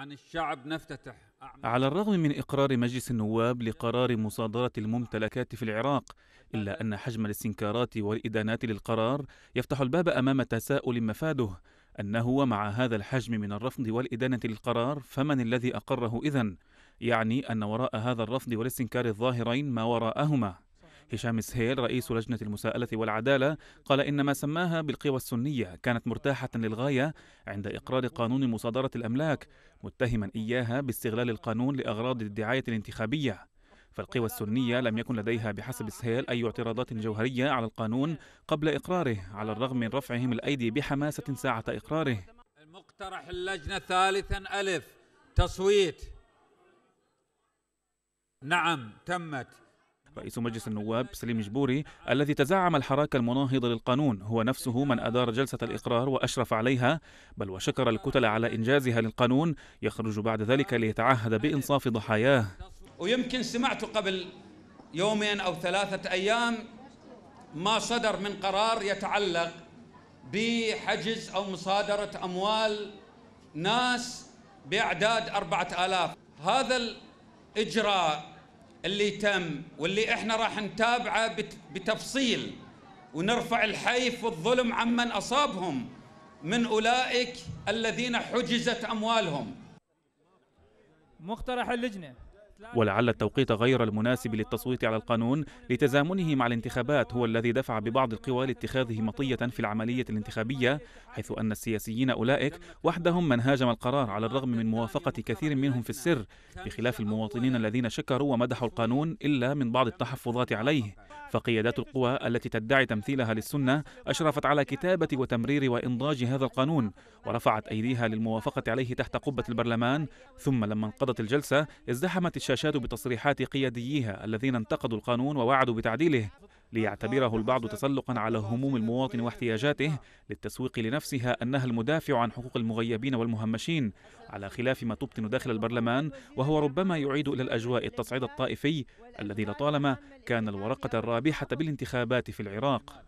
عن الشعب نفتتح على الرغم من إقرار مجلس النواب لقرار مصادرة الممتلكات في العراق إلا أن حجم الاستنكارات والإدانات للقرار يفتح الباب أمام تساؤل مفاده أنه ومع هذا الحجم من الرفض والإدانة للقرار فمن الذي أقره إذن؟ يعني أن وراء هذا الرفض والاستنكار الظاهرين ما وراءهما هشام سهيل رئيس لجنة المساءلة والعدالة قال إن ما سماها بالقوى السنية كانت مرتاحة للغاية عند إقرار قانون مصادرة الأملاك متهما إياها باستغلال القانون لأغراض الدعاية الانتخابية فالقوى السنية لم يكن لديها بحسب سهيل أي اعتراضات جوهرية على القانون قبل إقراره على الرغم من رفعهم الأيدي بحماسة ساعة إقراره المقترح اللجنة ثالثا ألف تصويت نعم تمت رئيس مجلس النواب سليم جبوري الذي تزعم الحراك المناهض للقانون هو نفسه من أدار جلسة الإقرار وأشرف عليها بل وشكر الكتل على إنجازها للقانون يخرج بعد ذلك ليتعهد بإنصاف ضحاياه ويمكن سمعت قبل يومين أو ثلاثة أيام ما صدر من قرار يتعلق بحجز أو مصادرة أموال ناس بأعداد أربعة آلاف هذا الإجراء اللي تم واللي احنا راح نتابعه بتفصيل ونرفع الحيف والظلم عمن اصابهم من اولئك الذين حجزت اموالهم مقترح اللجنه ولعل التوقيت غير المناسب للتصويت على القانون لتزامنه مع الانتخابات هو الذي دفع ببعض القوى لاتخاذه مطية في العملية الانتخابية حيث أن السياسيين أولئك وحدهم من هاجم القرار على الرغم من موافقة كثير منهم في السر بخلاف المواطنين الذين شكروا ومدحوا القانون إلا من بعض التحفظات عليه فقيادات القوى التي تدعي تمثيلها للسنة أشرفت على كتابة وتمرير وإنضاج هذا القانون ورفعت أيديها للموافقة عليه تحت قبة البرلمان ثم لما انقضت الجلسة ازدحمت الشاشات بتصريحات قيادييها الذين انتقدوا القانون ووعدوا بتعديله ليعتبره البعض تسلقا على هموم المواطن واحتياجاته للتسويق لنفسها انها المدافع عن حقوق المغيبين والمهمشين على خلاف ما تبطن داخل البرلمان وهو ربما يعيد الى الاجواء التصعيد الطائفي الذي لطالما كان الورقه الرابحه بالانتخابات في العراق